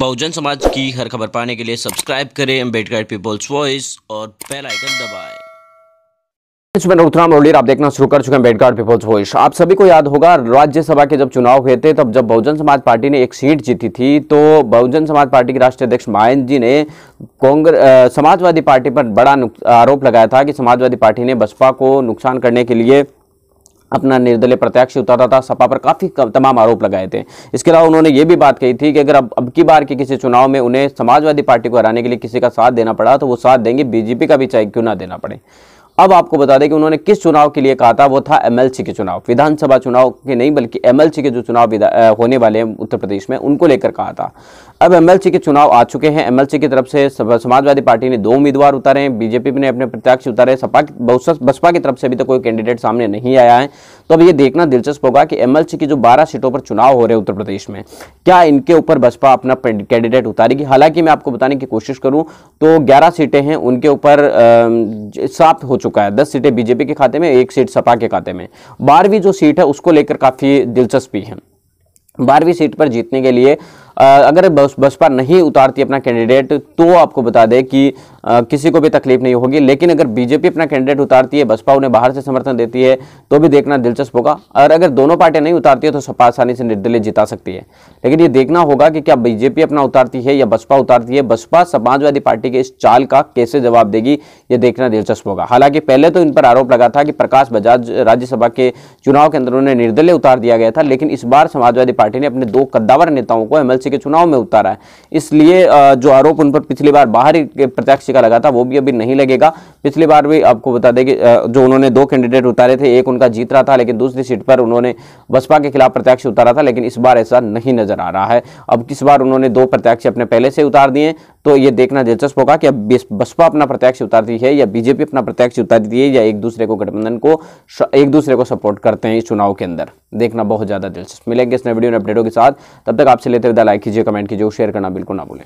बहुजन समाज की हर खबर पाने के लिए सब्सक्राइब करें अम्बेडकर पीपल्स वॉइस और बेल आइकन दबाएं आप देखना शुरू कर चुके हैं अम्बेडकर पीपल्स वॉइस आप सभी को याद होगा राज्यसभा के जब चुनाव हुए थे तब जब बहुजन समाज पार्टी ने एक सीट जीती थी तो बहुजन समाज पार्टी के राष्ट्रीय अध्यक्ष मायन जी ने कांग्रेस समाजवादी पार्टी पर बड़ा आरोप लगाया था कि समाजवादी पार्टी ने बसपा को नुकसान करने के लिए अपना निर्दलीय प्रत्याशी उतारा था सपा पर काफ़ी तमाम आरोप लगाए थे इसके अलावा उन्होंने ये भी बात कही थी कि अगर अब अब की बार के किसी चुनाव में उन्हें समाजवादी पार्टी को हराने के लिए किसी का साथ देना पड़ा तो वो साथ देंगे बीजेपी का भी चाहे क्यों ना देना पड़े अब आपको बता दें कि उन्होंने किस चुनाव के लिए कहा था वो था एमएलसी के चुनाव विधानसभा चुनाव के नहीं बल्कि एमएलसी के जो चुनाव होने वाले हैं उत्तर प्रदेश में उनको लेकर कहा था अब एमएलसी के चुनाव आ चुके हैं एमएलसी की तरफ से समाजवादी पार्टी ने दो उम्मीदवार उतारे हैं बीजेपी ने अपने प्रत्याशी उतारे सपा बसपा की तरफ से अभी तक तो कोई कैंडिडेट सामने नहीं आया है तो अब ये देखना दिलचस्प होगा कि एमएलसी की जो 12 सीटों पर चुनाव हो रहे उत्तर प्रदेश में क्या इनके ऊपर बसपा अपना कैंडिडेट उतारेगी हालांकि मैं आपको बताने की कोशिश करूँ तो ग्यारह सीटें हैं उनके ऊपर साफ हो चुका है दस सीटें बीजेपी के खाते में एक सीट सपा के खाते में बारहवीं जो सीट है उसको लेकर काफ़ी दिलचस्पी है बारहवीं सीट पर जीतने के लिए अगर बसपा नहीं उतारती अपना कैंडिडेट तो आपको बता दें कि आ, किसी को भी तकलीफ नहीं होगी लेकिन अगर बीजेपी अपना कैंडिडेट उतारती है बसपा उन्हें बाहर से समर्थन देती है तो भी देखना दिलचस्प होगा और अगर दोनों पार्टियां नहीं उतारती है तो सपा आसानी से निर्दलीय जिता सकती है लेकिन ये देखना होगा कि क्या बीजेपी अपना उतारती है या बसपा उतारती है बसपा समाजवादी पार्टी के इस चाल का कैसे जवाब देगी ये देखना दिलचस्प होगा हालांकि पहले तो इन पर आरोप लगा था कि प्रकाश बजाज राज्यसभा के चुनाव के अंदर उन्हें निर्दलीय उतार दिया गया था लेकिन इस बार समाजवादी पार्टी ने अपने दो कद्दावर नेताओं को एमएल एमएलसी के चुनाव में उतारा है इसलिए जो आरोप उन पर पिछली बार बाहर प्रत्यक्ष का लगा था वो भी अभी नहीं लगेगा पिछली बार भी आपको बता दें कि जो उन्होंने दो कैंडिडेट उतारे थे एक उनका जीत रहा था लेकिन दूसरी सीट पर उन्होंने बसपा के खिलाफ प्रत्याशी उतारा था लेकिन इस बार ऐसा नहीं नजर आ रहा है अब किस बार उन्होंने दो प्रत्याशी अपने पहले से उतार दिए तो ये देखना दिलचस्प होगा कि अब बसपा अपना प्रत्याशी उतारती है या बीजेपी अपना प्रत्याशी उतारती है या एक दूसरे को गठबंधन को एक दूसरे को सपोर्ट करते हैं इस चुनाव के अंदर देखना बहुत ज़्यादा दिलचस्प मिलेंगे इस नए वीडियो में अपडेटों के साथ तब तक आपसे लेते हुए लाइक कीजिए कमेंट कीजिए शेयर करना बिल्कुल ना भूलें